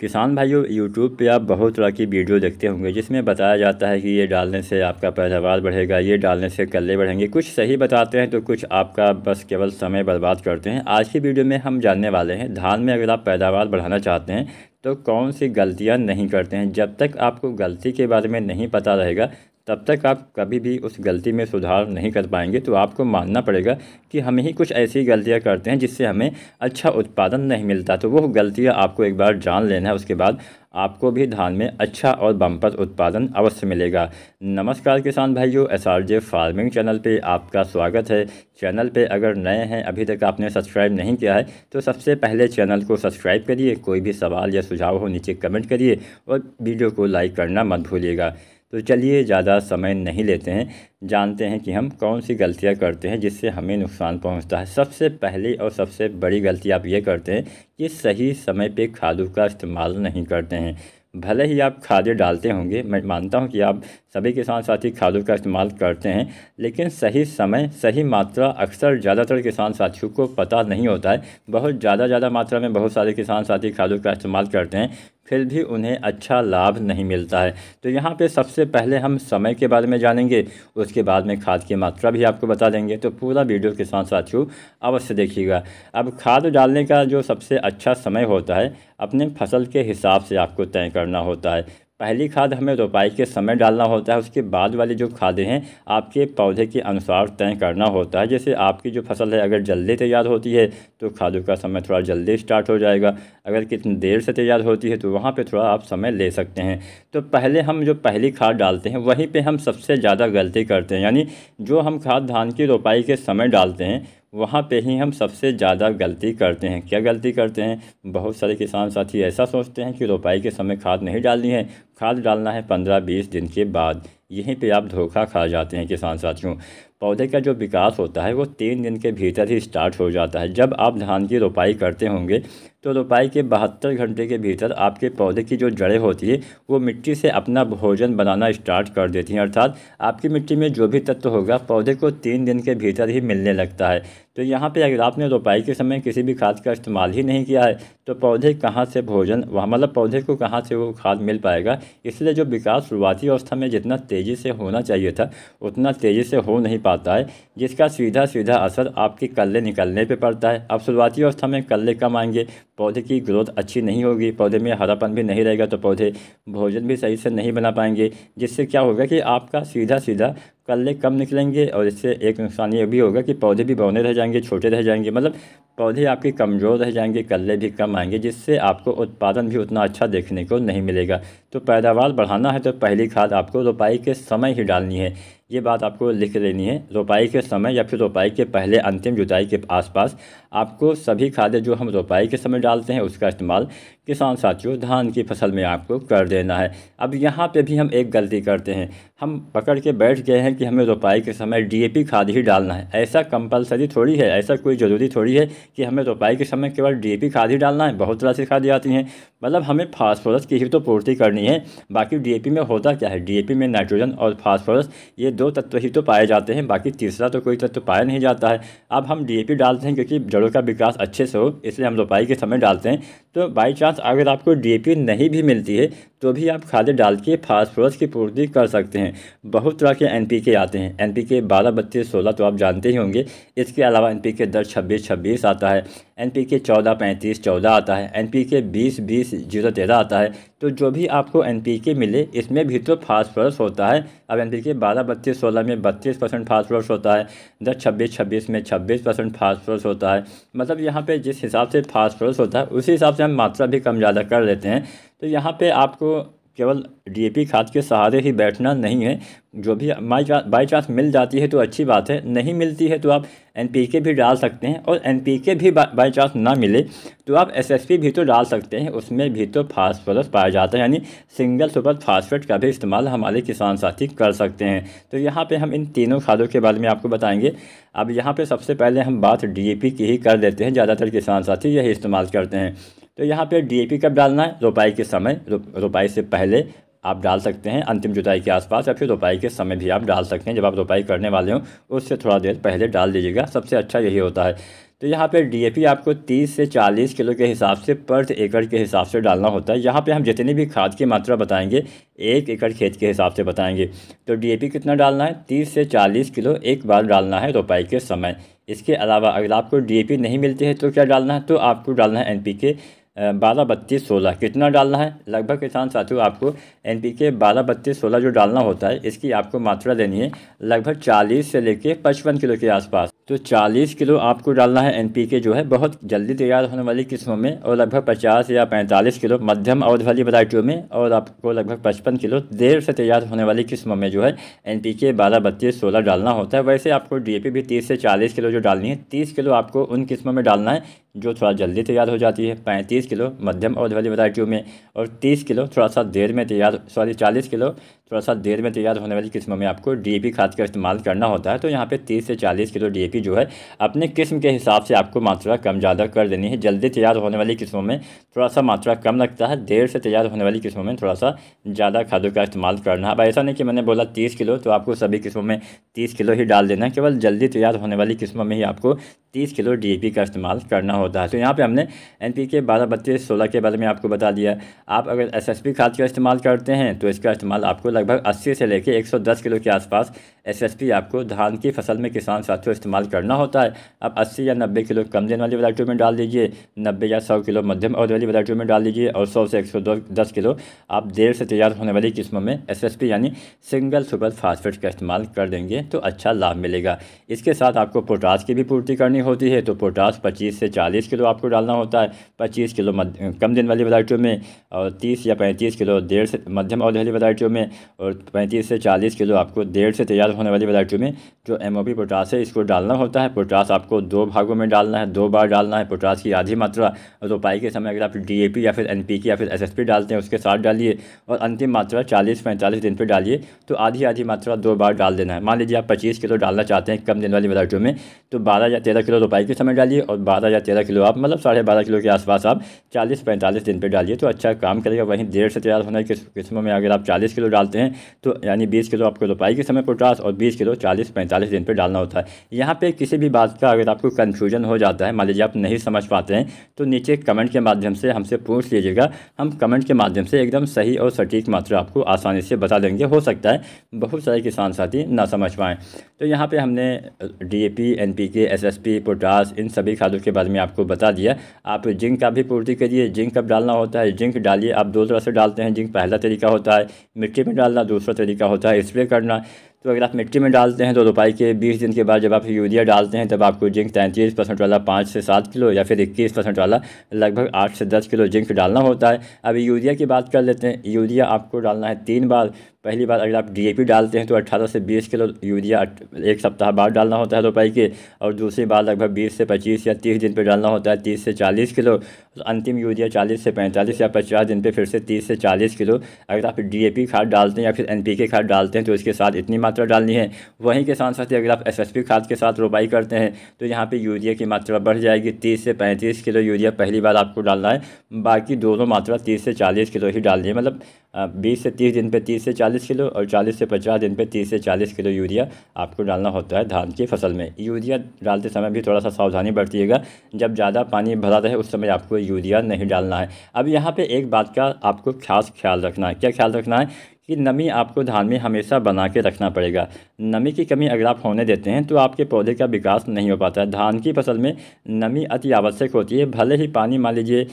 किसान भाइयों यूट्यूब पे आप बहुत तरह की वीडियो देखते होंगे जिसमें बताया जाता है कि ये डालने से आपका पैदावार बढ़ेगा ये डालने से कल्ले बढ़ेंगे कुछ सही बताते हैं तो कुछ आपका बस केवल समय बर्बाद करते हैं आज की वीडियो में हम जानने वाले हैं धान में अगर आप पैदावार बढ़ाना चाहते हैं तो कौन सी गलतियाँ नहीं करते हैं जब तक आपको गलती के बारे में नहीं पता रहेगा तब तक आप कभी भी उस गलती में सुधार नहीं कर पाएंगे तो आपको मानना पड़ेगा कि हम ही कुछ ऐसी गलतियां करते हैं जिससे हमें अच्छा उत्पादन नहीं मिलता तो वो गलतियां आपको एक बार जान लेना है उसके बाद आपको भी धान में अच्छा और बम्पर उत्पादन अवश्य मिलेगा नमस्कार किसान भाइयों S R J farming channel पे आपका स्वागत है चैनल पे अगर नए हैं अभी तक आपने सब्सक्राइब नहीं किया है तो सबसे पहले चैनल को सब्सक्राइब करिए कोई भी सवाल या सुझाव हो नीचे कमेंट करिए और वीडियो को लाइक करना मत भूलिएगा तो चलिए ज़्यादा समय नहीं लेते हैं जानते हैं कि हम कौन सी गलतियाँ करते हैं जिससे हमें नुकसान पहुँचता है सबसे पहली और सबसे बड़ी गलती आप ये करते हैं कि सही समय पर खादों का इस्तेमाल नहीं करते हैं भले ही आप खादें डालते होंगे मैं मानता हूं कि आप सभी किसान साथी खादों का इस्तेमाल करते हैं लेकिन सही समय सही मात्रा अक्सर ज़्यादातर किसान साथियों को पता नहीं होता है बहुत ज़्यादा ज़्यादा मात्रा में बहुत सारे किसान साथी खादों का इस्तेमाल करते हैं फिर भी उन्हें अच्छा लाभ नहीं मिलता है तो यहाँ पे सबसे पहले हम समय के बारे में जानेंगे उसके बाद में खाद की मात्रा भी आपको बता देंगे तो पूरा वीडियो के साथ साथ छू अवश्य देखिएगा अब खाद डालने का जो सबसे अच्छा समय होता है अपने फसल के हिसाब से आपको तय करना होता है पहली खाद हमें रोपाई के समय डालना होता है उसके बाद वाली जो खादें हैं आपके पौधे के अनुसार तय करना होता है जैसे आपकी जो फसल है अगर जल्दी तैयार होती है तो खादों का समय थोड़ा जल्दी स्टार्ट हो जाएगा अगर कितनी देर से तैयार होती है तो वहाँ पर थोड़ा आप समय ले सकते हैं तो पहले हम जो पहली खाद डालते हैं वहीं पर हम सबसे ज़्यादा गलती करते हैं यानी जो हम खाद धान की रोपाई के समय डालते हैं वहाँ पे ही हम सबसे ज़्यादा गलती करते हैं क्या गलती करते हैं बहुत सारे किसान साथी ऐसा सोचते हैं कि रोपाई के समय खाद नहीं डालनी है खाद डालना है पंद्रह बीस दिन के बाद यहीं पे आप धोखा खा जाते हैं किसान साथियों पौधे का जो विकास होता है वो तीन दिन के भीतर ही स्टार्ट हो जाता है जब आप धान की रोपाई करते होंगे तो रोपाई के बहत्तर घंटे के भीतर आपके पौधे की जो जड़ें होती है वो मिट्टी से अपना भोजन बनाना स्टार्ट कर देती हैं अर्थात आपकी मिट्टी में जो भी तत्व होगा पौधे को तीन दिन के भीतर ही मिलने लगता है तो यहाँ पे अगर आपने रोपाई के समय किसी भी खाद का इस्तेमाल ही नहीं किया है तो पौधे कहाँ से भोजन वहाँ मतलब पौधे को कहाँ से वो खाद मिल पाएगा इसलिए जो विकास शुरुआती अवस्था में जितना तेज़ी से होना चाहिए था उतना तेज़ी से हो नहीं पा पाता है जिसका सीधा सीधा असर आपके कल्ले निकलने पे पड़ता है अब शुरुआती अवस्था में कल्ले कम आएंगे पौधे की ग्रोथ अच्छी नहीं होगी पौधे में हरापन भी नहीं रहेगा तो पौधे भोजन भी सही से नहीं बना पाएंगे जिससे क्या होगा कि आपका सीधा सीधा कल्ले कम निकलेंगे और इससे एक नुकसान ये भी होगा कि पौधे भी बौने रह जाएंगे छोटे रह जाएंगे मतलब पौधे आपके कमज़ोर रह जाएंगे कल्ले भी कम आएंगे जिससे आपको उत्पादन भी उतना अच्छा देखने को नहीं मिलेगा तो पैदावार बढ़ाना है तो पहली खाद आपको रोपाई के समय ही डालनी है ये बात आपको लिख लेनी है रोपाई के समय या फिर रोपाई के पहले अंतिम जुताई के आसपास आपको सभी खादें जो हम रोपाई के समय डालते हैं उसका इस्तेमाल किसान साथियों धान की फसल में आपको कर देना है अब यहाँ पे भी हम एक गलती करते हैं हम पकड़ के बैठ गए हैं कि हमें रोपाई के समय डीएपी खाद ही डालना है ऐसा कंपलसरी थोड़ी है ऐसा कोई ज़रूरी थोड़ी है कि हमें रोपाई के समय केवल डीएपी खाद ही डालना है बहुत तरह से खाद आती हैं मतलब हमें फास्फोरस की ही तो पूर्ति करनी है बाकी डीएपी में होता क्या है डीएपी में नाइट्रोजन और फास्फोरस ये दो तत्व ही तो पाए जाते हैं बाकी तीसरा तो कोई तत्व पाया नहीं जाता है अब हम डी डालते हैं क्योंकि जड़ों का विकास अच्छे से हो इसलिए हम रोपाई के समय डालते हैं तो बाई चांस अगर आपको डी नहीं भी मिलती है तो भी आप खादे डाल के फास्फोरस की पूर्ति कर सकते हैं हैं बहुत तरह के एन पी के आते हैं एन पी के बारह बत्तीस सोलह तो आप जानते ही होंगे इसके अलावा एन पी के दस छब्बीस छब्बीस आता है एन पी के चौदह पैंतीस चौदह आता है एन पी के बीस बीस जीरो तेरह आता है तो जो भी आपको एन पी के मिले इसमें भी तो फास्फोरस होता है अब एन पी के बारह बत्तीस सोलह में बत्तीस परसेंट फास्फोरस होता है दस छब्बीस छब्बीस में छब्बीस परसेंट फास्फोरस होता है मतलब यहाँ पर जिस हिसाब से फास्फोरस होता है उसी हिसाब से हम मात्रा भी कम ज़्यादा कर लेते हैं तो यहाँ पे आपको केवल डीएपी खाद के सहारे ही बैठना नहीं है जो भी माई बाई चांस मिल जाती है तो अच्छी बात है नहीं मिलती है तो आप एनपीके भी डाल सकते हैं और एनपीके भी बाई चांस ना मिले तो आप एसएसपी भी तो डाल सकते हैं उसमें भी तो फास्फोरस पाया जाता है यानी सिंगल सुपर फास्फेट का भी इस्तेमाल हमारे किसान साथी कर सकते हैं तो यहाँ पर हम इन तीनों खादों के बारे में आपको बताएँगे अब यहाँ पर सबसे पहले हम बात डी की ही कर देते हैं ज़्यादातर किसान साथी यही इस्तेमाल करते हैं तो यहाँ पे डीएपी कब डालना है रोपाई के समय रोपाई से पहले आप डाल सकते हैं अंतिम जुताई के आसपास या फिर रोपाई के समय भी आप डाल सकते हैं जब आप रोपाई करने वाले हों उससे थोड़ा देर पहले डाल दीजिएगा सबसे अच्छा यही होता है तो यहाँ पे डीएपी आपको 30 से 40 किलो के हिसाब से पर एकड़ के हिसाब से डालना होता है यहाँ पे हम जितनी भी खाद की मात्रा बताएंगे एक एकड़ खेत के हिसाब से बताएंगे तो डीएपी कितना डालना है 30 से 40 किलो एक बार डालना है रोपाई के समय इसके अलावा अगर आपको डीएपी नहीं मिलती है तो क्या डालना है तो आपको डालना है एन बारह बत्तीस सोलह कितना डालना है लगभग किसान साथियों आपको एन पी के बारह बत्तीस सोलह जो डालना होता है इसकी आपको मात्रा देनी है लगभग चालीस से लेके पचपन किलो के आसपास तो 40 किलो आपको डालना है एनपीके जो है बहुत जल्दी तैयार होने वाली किस्मों में और लगभग 50 या 45 किलो मध्यम अवध वाली वराइटियों में और आपको लगभग 55 किलो देर से तैयार होने वाली किस्मों में जो है एनपीके 12, बत्तीस सोलह डालना होता है वैसे आपको डीएपी भी 30 से 40 किलो जो डालनी है तीस किलो आपको उन किस्मों में डालना है जो थोड़ा जल्दी तैयार हो जाती है पैंतीस किलो मध्यम अवध वाली वराइटियों में और तीस किलो थोड़ा सा देर में तैयार सॉरी चालीस किलो थोड़ा सा देर में तैयार होने वाली किस्मों में आपको डी खाद का इस्तेमाल करना होता है तो यहाँ पे 30 से 40 किलो डी जो है अपने किस्म के हिसाब से आपको मात्रा कम ज़्यादा कर देनी है जल्दी तैयार होने वाली किस्मों में थोड़ा सा मात्रा कम लगता है देर से तैयार होने वाली किस्मों में थोड़ा सा ज़्यादा खादों का इस्तेमाल करना अब ऐसा नहीं कि मैंने बोला तीस किलो तो आपको सभी किस्मों में तीस किलो ही डाल देना केवल जल्दी तैयार होने वाली किस्मों में ही आपको तीस किलो डी का इस्तेमाल करना होता है तो यहाँ पर हमने एन पी के बारह बत्तीस सोलह के बारे में आपको बता दिया आप अगर एस खाद का इस्तेमाल करते हैं तो इसका इस्तेमाल आपको लगभग 80 से लेकर 110 किलो के आसपास एसएसपी आपको धान की फसल में किसान साथियों इस्तेमाल करना होता है अब 80 या 90 किलो कम देने वाली वैरायटियों में डाल दीजिए 90 या 100 किलो मध्यम और वाली वराइटियों में डाल दीजिए और 100 से 110 किलो आप देर से तैयार होने वाली किस्मों में पी यानी सिंगल सुपर फास्फेट का इस्तेमाल कर देंगे तो अच्छा लाभ मिलेगा इसके साथ आपको पोटास की भी पूर्ति करनी होती है तो पोटास पच्चीस से चालीस किलो आपको डालना होता है पच्चीस किलो कम दिन वाली वैरायटियों में और तीस या पैंतीस किलो देर से मध्यम और वाली वैरायटियों में और पैंतीस से चालीस किलो आपको डेढ़ से तैयार होने वाली वैरायटी में जो एम ओ पी पोटास है इसको डालना होता है पोटास आपको दो भागों में डालना है दो बार डालना है पोटास की आधी मात्रा रोपाई के समय अगर आप डी ए पी या फिर एन पी के या फिर एस एस पी डालते हैं उसके साथ डालिए और अंतिम मात्रा चालीस पैंतालीस दिन पर डालिए तो आधी आधी मात्रा दो बार डाल देना है मान लीजिए आप पच्चीस किलो डालना चाहते हैं कम दिन वाली वैरायटियों में तो बारह या तेरह किलो रोपाई के समय डालिए और बारह या तेरह किलो आप मतलब साढ़े बारह किलो के आसपास आप चालीस पैंतालीस दिन पर डालिए तो अच्छा काम करेगा वहीं डेढ़ से तैयार होने की किस्मों में अगर आप चालीस किलो डालते डालते हैं तो यानी बीस किलो आपको रोपाई के समय पोटास और बीस किलो चालीस पैंतालीस दिन पर डालना होता है यहाँ पर किसी भी बात का अगर आपको कन्फ्यूजन हो जाता है मान लीजिए आप नहीं समझ पाते हैं तो नीचे कमेंट के माध्यम से हमसे पूछ लीजिएगा हम कमेंट के माध्यम से एकदम सही और सटीक मात्रा आपको आसानी से बता देंगे हो सकता है बहुत सारे किसान साथी ना समझ पाएँ तो यहाँ पे हमने डीएपी, एनपीके, एसएसपी, पोटास इन सभी खादों के बारे में आपको बता दिया आप जिंक का भी पूर्ति करिए जिंक कब डालना होता है जिंक डालिए आप दो तरह से डालते हैं जिंक पहला तरीका होता है मिट्टी में डालना दूसरा तरीका होता है स्प्रे करना तो अगर आप मिट्टी में डालते हैं तो रोपाई के 20 दिन के बाद जब आप यूरिया डालते हैं तब आपको जिंक तैंतीस परसेंट वाला पाँच से सात किलो या फिर इक्कीस परसेंट वाला लगभग आठ से दस किलो जिंक डालना होता है अभी यूरिया की बात कर लेते हैं यूरिया आपको डालना है तीन बार पहली बार अगर आप डीएपी डालते हैं तो 18 से 20 किलो यूरिया एक सप्ताह बाद डालना होता है रुपए के और दूसरी बार लगभग 20 से 25 या 30 दिन पर डालना होता है 30 से 40 किलो तो अंतिम यूरिया 40 से 45 या 50 दिन पे फिर से 30 से 40 किलो अगर आप डीएपी खाद डालते हैं या फिर एनपीके खाद डालते हैं तो इसके साथ इतनी मात्रा डालनी है वहीं के साथ साथ अगर आप एस खाद के साथ रोपाई करते हैं तो यहाँ पर यूरिया की मात्रा बढ़ जाएगी तीस से पैंतीस किलो यूरिया पहली बार आपको डालना है बाकी दोनों मात्रा तीस से चालीस किलो ही डालनी है मतलब बीस से तीस दिन पर तीस से चालीस 40 किलो और 40 से 50 दिन पे 30 से 40 किलो यूरिया आपको डालना होता है धान की फसल में यूरिया डालते समय भी थोड़ा सा सावधानी बरतिएगा जब ज़्यादा पानी भरा रहे उस समय आपको यूरिया नहीं डालना है अब यहाँ पर एक बात का आपको खास ख्याल रखना है क्या ख्याल रखना है कि नमी आपको धान में हमेशा बना के रखना पड़ेगा नमी की कमी अगर आप होने देते हैं तो आपके पौधे का विकास नहीं हो पाता है धान की फसल में नमी अति आवश्यक होती है भले ही पानी मान लीजिए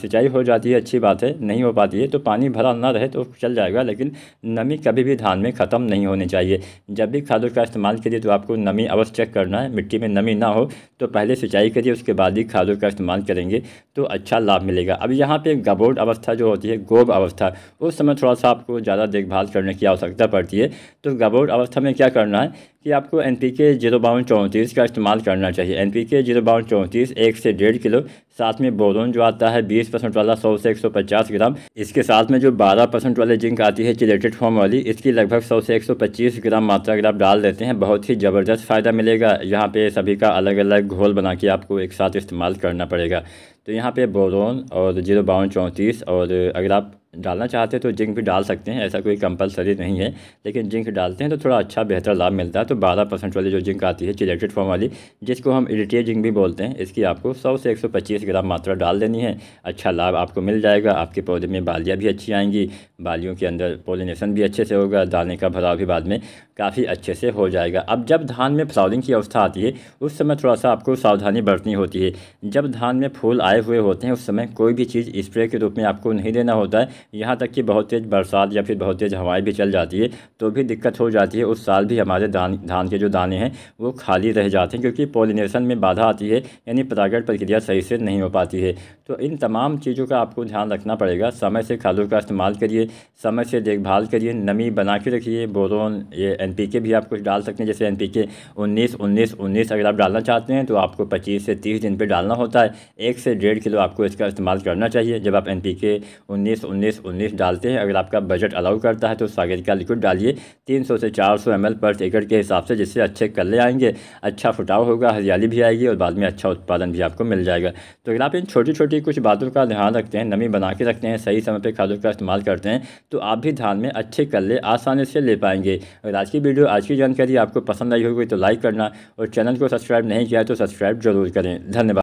सिंचाई हो जाती है अच्छी बात है नहीं हो पाती है तो पानी भरा ना रहे तो चल जाएगा लेकिन नमी कभी भी धान में ख़त्म नहीं होनी चाहिए जब भी खादों का इस्तेमाल करिए तो आपको नमी अवश्य चेक करना है मिट्टी में नमी ना हो तो पहले सिंचाई करिए उसके बाद ही खादों का इस्तेमाल करेंगे तो अच्छा लाभ मिलेगा अब यहाँ पर गबोड अवस्था जो होती है गोब अवस्था उस समय थोड़ा सा आपको ज़्यादा देखभाल करने की आवश्यकता पड़ती है तो गबोर अवस्था में क्या करना है कि आपको एन पी के जीरो बावन चौंतीस का इस्तेमाल करना चाहिए एन पी के जीरो बावन चौंतीस एक से डेढ़ किलो साथ में बोरोन जो आता है बीस परसेंट वाला सौ से एक सौ पचास ग्राम इसके साथ में जो बारह परसेंट वाले जिंक आती है चिलेटेड फॉर्म वाली इसकी लगभग सौ से एक सौ पच्चीस ग्राम मात्रा अगर आप डाल देते हैं बहुत ही ज़बरदस्त फ़ायदा मिलेगा यहाँ पे सभी का अलग अलग घोल बना के आपको एक साथ इस्तेमाल करना पड़ेगा तो यहाँ पे बोरोन और जीरो बावन चौंतीस और अगर आप डालना चाहते हैं तो जिंक भी डाल सकते हैं ऐसा कोई कंपलसरी नहीं है लेकिन जिंक डालते हैं तो थोड़ा अच्छा बेहतर लाभ मिलता है तो बारह परसेंट वाली जो जिंक आती है चिलेटेड फॉर्म वाली जिसको हम इरिटिया जिंक भी बोलते हैं इसकी आपको सौ से एक सौ पच्चीस ग्राम मात्रा डाल देनी है अच्छा लाभ आपको मिल जाएगा आपके पौधे में बालियाँ भी अच्छी आएंगी बालियों के अंदर पोलिनेशन भी अच्छे से होगा दाने का भराव भी बाद में काफ़ी अच्छे से हो जाएगा अब जब धान में फ्लावरिंग की अवस्था आती है उस समय थोड़ा सा आपको सावधानी बरतनी होती है जब धान में फूल आए हुए होते हैं उस समय कोई भी चीज़ स्प्रे के रूप में आपको नहीं देना होता है यहाँ तक कि बहुत तेज़ बरसात या फिर बहुत तेज़ हवाएं भी चल जाती है तो भी दिक्कत हो जाती है उस साल भी हमारे धान धान के जो दाने हैं वो खाली रह जाते हैं क्योंकि पोलिनेशन में बाधा आती है यानी परागण प्रक्रिया सही से नहीं हो पाती है तो इन तमाम चीज़ों का आपको ध्यान रखना पड़ेगा समय से खादों का इस्तेमाल करिए समय से देखभाल करिए नमी बना के रखिए बोरोन ये एन भी आप कुछ डाल सकते हैं जैसे एन पी के उन्नीस उन्नीस उन्नीस अगर आप डालना चाहते हैं तो आपको पच्चीस से तीस दिन पर डालना होता है एक से डेढ़ किलो आपको इसका इस्तेमाल करना चाहिए जब आप एन पी के उन्नीस उन्नीस बीस उन्नीस डालते हैं अगर आपका बजट अलाउ करता है तो सागर का लिक्विड डालिए तीन सौ से चार सौ एम एल पर एकड़ के हिसाब से जिससे अच्छे कल्ले आएंगे अच्छा फुटाव होगा हरियाली भी आएगी और बाद में अच्छा उत्पादन भी आपको मिल जाएगा तो अगर आप इन छोटी छोटी कुछ बातों का ध्यान रखते हैं नमी बना के रखते हैं सही समय पर खादों का इस्तेमाल करते हैं तो आप भी धान में अच्छे कल्ले आसानी से ले पाएंगे अगर आज की वीडियो आज की जानकारी आपको पसंद आई होगी तो लाइक करना और चैनल को सब्सक्राइब नहीं किया तो सब्सक्राइब जरूर करें धन्यवाद